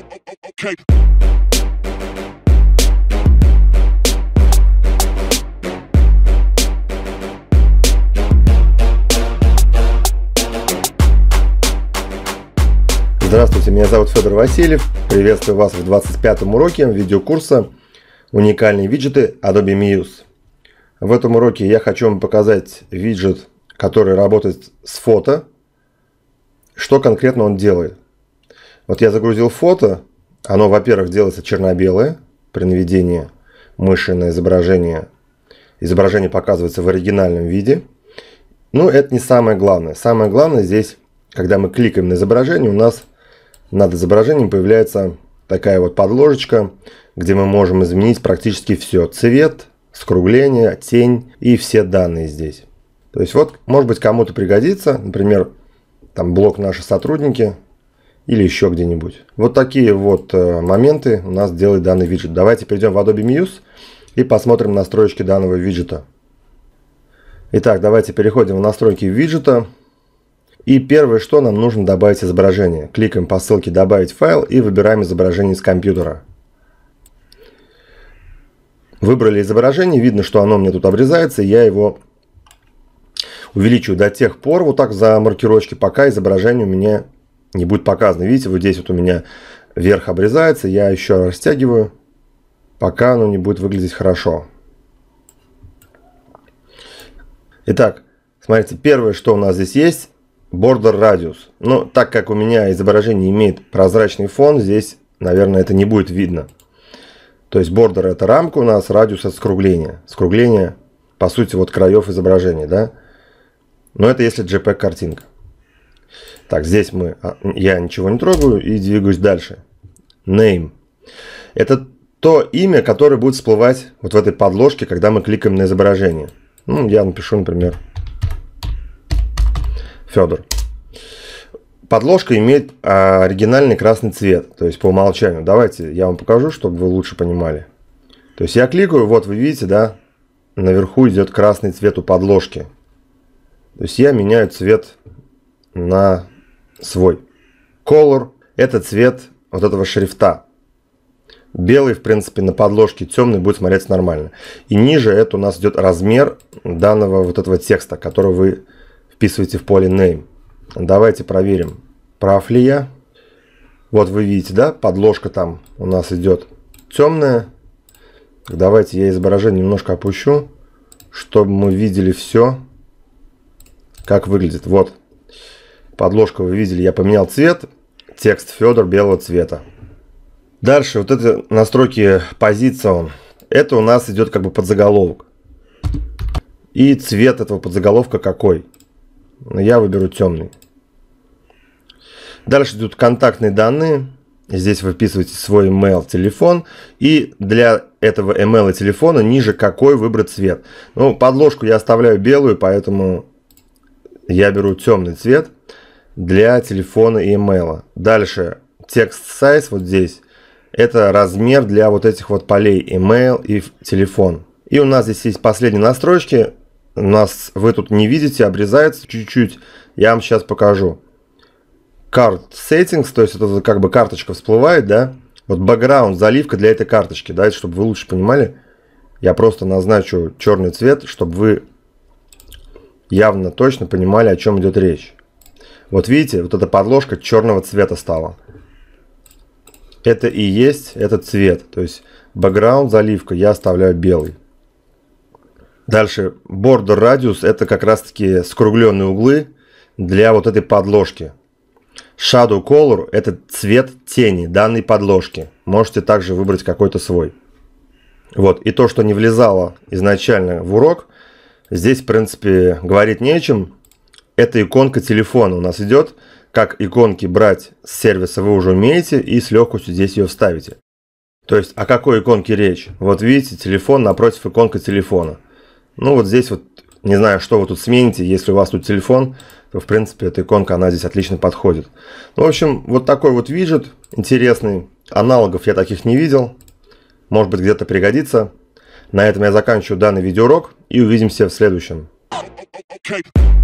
Okay. Здравствуйте, меня зовут Федор Васильев. Приветствую вас в 25-м уроке видеокурса «Уникальные виджеты Adobe Muse». В этом уроке я хочу вам показать виджет, который работает с фото, что конкретно он делает. Вот я загрузил фото. Оно, во-первых, делается черно-белое при наведении мыши на изображение. Изображение показывается в оригинальном виде. Но ну, это не самое главное. Самое главное здесь, когда мы кликаем на изображение, у нас над изображением появляется такая вот подложечка, где мы можем изменить практически все. Цвет, скругление, тень и все данные здесь. То есть вот, может быть, кому-то пригодится, например, там блок наши сотрудники, или еще где-нибудь. Вот такие вот э, моменты у нас делает данный виджет. Давайте перейдем в Adobe Muse и посмотрим настройки данного виджета. Итак, давайте переходим в настройки виджета. И первое, что нам нужно добавить изображение. Кликаем по ссылке «Добавить файл» и выбираем изображение с компьютера. Выбрали изображение, видно, что оно мне тут обрезается, и я его увеличу до тех пор, вот так за маркировочки, пока изображение у меня не будет показано. Видите, вот здесь вот у меня верх обрезается, я еще растягиваю, пока оно не будет выглядеть хорошо. Итак, смотрите, первое, что у нас здесь есть, border radius. Но ну, так как у меня изображение имеет прозрачный фон, здесь, наверное, это не будет видно. То есть border это рамка у нас, радиус это скругления, Скругление, по сути, вот краев изображения, да? Но это если JPEG картинка. Так, здесь мы, а, я ничего не трогаю и двигаюсь дальше. Name. Это то имя, которое будет всплывать вот в этой подложке, когда мы кликаем на изображение. Ну, я напишу, например, Федор. Подложка имеет а, оригинальный красный цвет, то есть по умолчанию. Давайте я вам покажу, чтобы вы лучше понимали. То есть я кликаю, вот вы видите, да, наверху идет красный цвет у подложки. То есть я меняю цвет на свой. Color – это цвет вот этого шрифта. Белый, в принципе, на подложке темный будет смотреться нормально. И ниже это у нас идет размер данного вот этого текста, который вы вписываете в поле name. Давайте проверим, прав ли я. Вот вы видите, да, подложка там у нас идет темная. Давайте я изображение немножко опущу, чтобы мы видели все, как выглядит. Вот, Подложку вы видели, я поменял цвет. Текст Федор белого цвета. Дальше вот это настройки позицион. Это у нас идет как бы подзаголовок. И цвет этого подзаголовка какой? Ну, я выберу темный. Дальше идут контактные данные. Здесь вы вписываете свой email, телефон. И для этого email и телефона ниже какой выбрать цвет. Ну, подложку я оставляю белую, поэтому я беру темный цвет для телефона и email. Дальше, текст size вот здесь, это размер для вот этих вот полей email и телефон. И у нас здесь есть последние настройки. У нас вы тут не видите, обрезается чуть-чуть. Я вам сейчас покажу. Card settings, то есть это как бы карточка всплывает, да? Вот background, заливка для этой карточки, да, это чтобы вы лучше понимали. Я просто назначу черный цвет, чтобы вы явно точно понимали, о чем идет речь. Вот видите, вот эта подложка черного цвета стала. Это и есть этот цвет. То есть бэкграунд, заливка я оставляю белый. Дальше, border radius это как раз таки скругленные углы для вот этой подложки. Shadow Color – это цвет тени данной подложки. Можете также выбрать какой-то свой. Вот. И то, что не влезало изначально в урок, здесь, в принципе, говорить не о чем. Это иконка телефона у нас идет. Как иконки брать с сервиса вы уже умеете и с легкостью здесь ее вставите. То есть о какой иконке речь? Вот видите, телефон напротив иконка телефона. Ну вот здесь вот, не знаю, что вы тут смените, если у вас тут телефон, то в принципе эта иконка, она здесь отлично подходит. Ну, в общем, вот такой вот виджет интересный. Аналогов я таких не видел. Может быть где-то пригодится. На этом я заканчиваю данный видеоурок и увидимся в следующем. Okay.